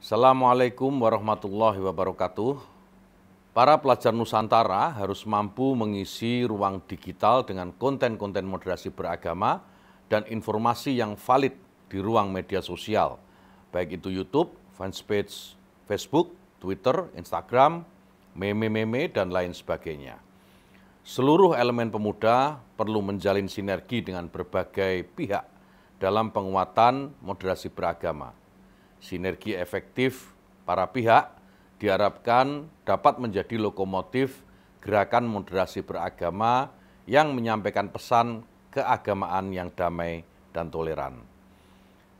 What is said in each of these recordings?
Assalamualaikum warahmatullahi wabarakatuh. Para pelajar Nusantara harus mampu mengisi ruang digital dengan konten-konten moderasi beragama dan informasi yang valid di ruang media sosial, baik itu YouTube, fanpage Facebook, Twitter, Instagram, meme-meme, dan lain sebagainya. Seluruh elemen pemuda perlu menjalin sinergi dengan berbagai pihak dalam penguatan moderasi beragama – sinergi efektif para pihak diharapkan dapat menjadi lokomotif gerakan moderasi beragama yang menyampaikan pesan keagamaan yang damai dan toleran.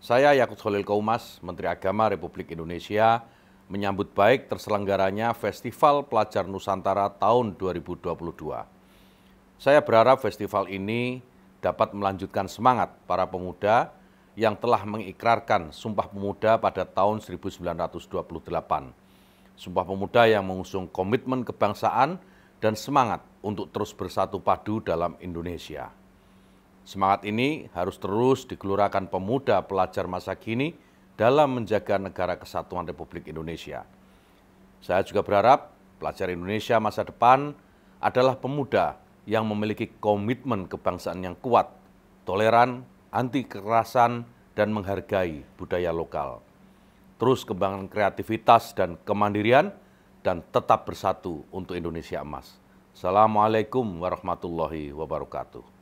Saya Yakut Khalil Kaumas, Menteri Agama Republik Indonesia, menyambut baik terselenggaranya Festival Pelajar Nusantara tahun 2022. Saya berharap festival ini dapat melanjutkan semangat para pemuda yang telah mengikrarkan Sumpah Pemuda pada tahun 1928. Sumpah Pemuda yang mengusung komitmen kebangsaan dan semangat untuk terus bersatu padu dalam Indonesia. Semangat ini harus terus digelurakan pemuda pelajar masa kini dalam menjaga negara kesatuan Republik Indonesia. Saya juga berharap pelajar Indonesia masa depan adalah pemuda yang memiliki komitmen kebangsaan yang kuat, toleran, anti kekerasan, dan menghargai budaya lokal. Terus kembangkan kreativitas dan kemandirian, dan tetap bersatu untuk Indonesia emas. Assalamualaikum warahmatullahi wabarakatuh.